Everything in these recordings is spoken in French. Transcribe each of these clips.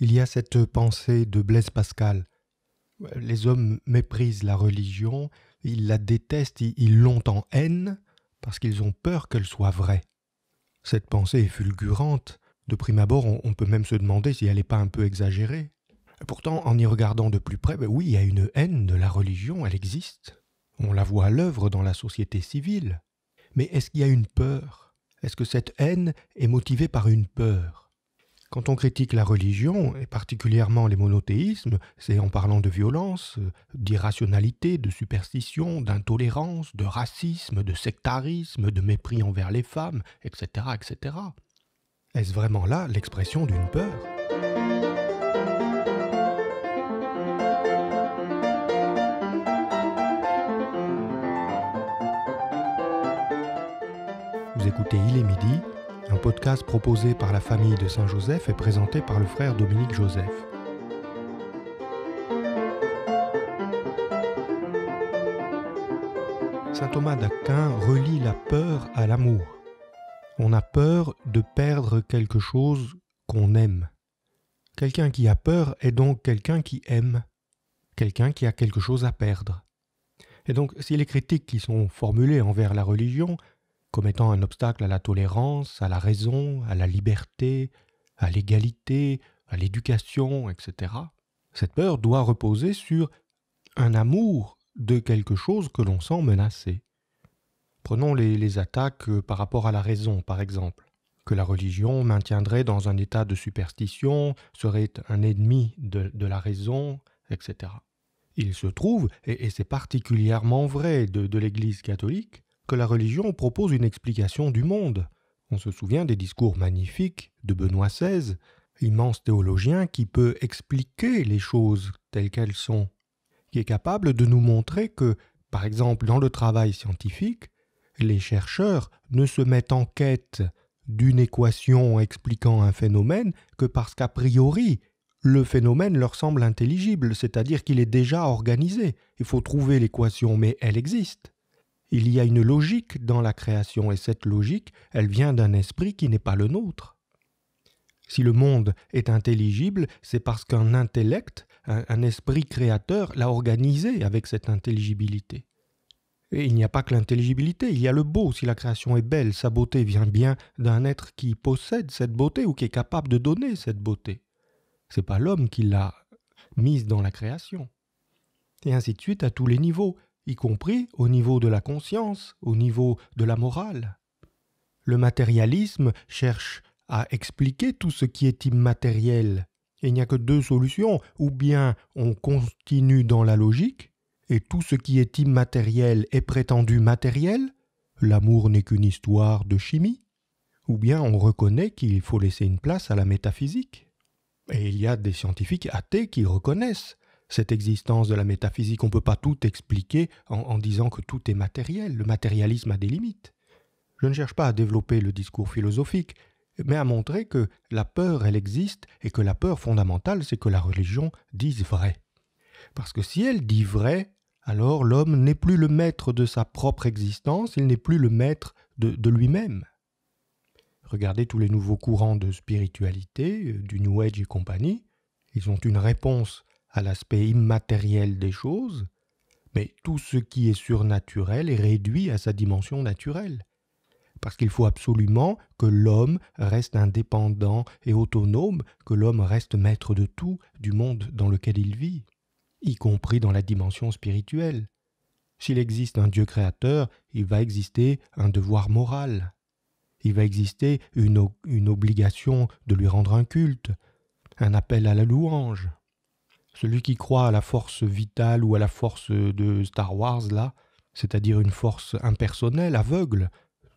il y a cette pensée de Blaise Pascal. Les hommes méprisent la religion, ils la détestent, ils l'ont en haine, parce qu'ils ont peur qu'elle soit vraie. Cette pensée est fulgurante. De prime abord, on, peut même se demander si elle n'est pas un peu exagérée. Pourtant, en y regardant de plus près, ben oui, il y a une haine de la religion, elle existe. On la voit à l'œuvre dans la société civile. Mais est-ce qu'il y a une peur Est-ce que cette haine est motivée par une peur quand on critique la religion, et particulièrement les monothéismes, c'est en parlant de violence, euh, d'irrationalité, de superstition, d'intolérance, de racisme, de sectarisme, de mépris envers les femmes, etc. etc. Est-ce vraiment là l'expression d'une peur Vous écoutez Il est midi, un podcast proposé par la famille de Saint-Joseph et présenté par le frère Dominique Joseph. Saint Thomas d'Aquin relie la peur à l'amour. On a peur de perdre quelque chose qu'on aime. Quelqu'un qui a peur est donc quelqu'un qui aime, quelqu'un qui a quelque chose à perdre. Et donc si les critiques qui sont formulées envers la religion comme étant un obstacle à la tolérance, à la raison, à la liberté, à l'égalité, à l'éducation, etc. Cette peur doit reposer sur un amour de quelque chose que l'on sent menacé. Prenons les, attaques euh, par rapport à la raison, par exemple, que la religion maintiendrait dans un état de superstition, serait un ennemi de, la raison, etc. Il se trouve, et, c'est particulièrement vrai de l'Église catholique, que la religion propose une explication du monde. On se souvient des discours magnifiques de Benoît XVI, immense théologien qui peut expliquer les choses telles qu'elles sont, qui est capable de nous montrer que, par exemple, dans le travail scientifique, les chercheurs ne se mettent en quête d'une équation expliquant un phénomène que parce qu'a priori, le phénomène leur semble intelligible, c'est-à-dire qu'il est déjà organisé. Il faut trouver l'équation, mais elle existe. Il y a une logique dans la création et cette logique, elle vient d'un esprit qui n'est pas le nôtre. Si le monde est intelligible, c'est parce qu'un intellect, un, esprit créateur, l'a organisé avec cette intelligibilité. Et il n'y a pas que l'intelligibilité, il y a le beau. Si la création est belle, sa beauté vient bien d'un être qui possède cette beauté ou qui est capable de donner cette beauté. C'est pas l'homme qui l'a mise dans la création. Et ainsi de suite à tous les niveaux y compris au niveau de la conscience, au niveau de la morale. Le matérialisme cherche à expliquer tout ce qui est immatériel. il n'y a que deux solutions, ou bien on continue dans la logique, et tout ce qui est immatériel est prétendu matériel, l'amour n'est qu'une histoire de chimie, ou bien on reconnaît qu'il faut laisser une place à la métaphysique. Et il y a des scientifiques athées qui reconnaissent cette existence de la métaphysique. On ne peut pas tout expliquer en, disant que tout est matériel. Le matérialisme a des limites. Je ne cherche pas à développer le discours philosophique, mais à montrer que la peur, elle existe, et que la peur fondamentale, c'est que la religion dise vrai. Parce que si elle dit vrai, alors l'homme n'est plus le maître de sa propre existence, il n'est plus le maître de, de lui-même. Regardez tous les nouveaux courants de spiritualité, euh, du New Age et compagnie, ils ont une réponse à l'aspect immatériel des choses, mais tout ce qui est surnaturel est réduit à sa dimension naturelle. Parce qu'il faut absolument que l'homme reste indépendant et autonome, que l'homme reste maître de tout du monde dans lequel il vit, y compris dans la dimension spirituelle. S'il existe un Dieu créateur, il va exister un devoir moral. Il va exister une, obligation de lui rendre un culte, un appel à la louange. Celui qui croit à la force vitale ou à la force de Star Wars, là, c'est-à-dire une force impersonnelle, aveugle,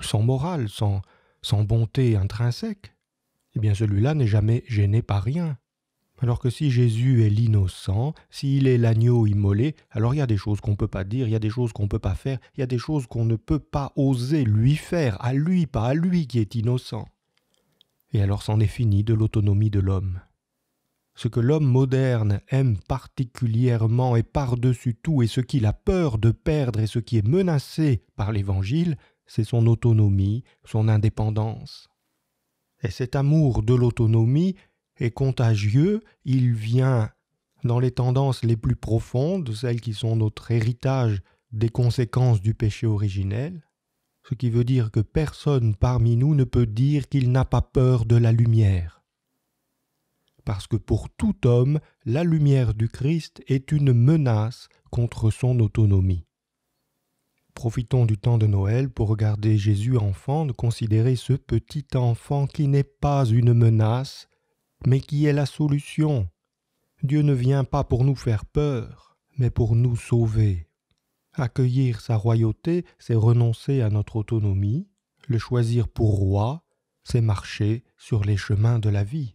sans morale, sans, sans bonté intrinsèque, eh bien celui-là n'est jamais gêné par rien. Alors que si Jésus est l'innocent, s'il est l'agneau immolé, alors il y a des choses qu'on ne peut pas dire, il y a des choses qu'on ne peut pas faire, il y a des choses qu'on ne peut pas oser lui faire, à lui, pas à lui qui est innocent. Et alors c'en est fini de l'autonomie de l'homme ce que l'homme moderne aime particulièrement et par-dessus tout, et ce qu'il a peur de perdre et ce qui est menacé par l'Évangile, c'est son autonomie, son indépendance. Et cet amour de l'autonomie est contagieux, il vient dans les tendances les plus profondes, celles qui sont notre héritage des conséquences du péché originel, ce qui veut dire que personne parmi nous ne peut dire qu'il n'a pas peur de la lumière parce que pour tout homme, la lumière du Christ est une menace contre son autonomie. Profitons du temps de Noël pour regarder Jésus enfant, de considérer ce petit enfant qui n'est pas une menace, mais qui est la solution. Dieu ne vient pas pour nous faire peur, mais pour nous sauver. Accueillir sa royauté, c'est renoncer à notre autonomie, le choisir pour roi, c'est marcher sur les chemins de la vie.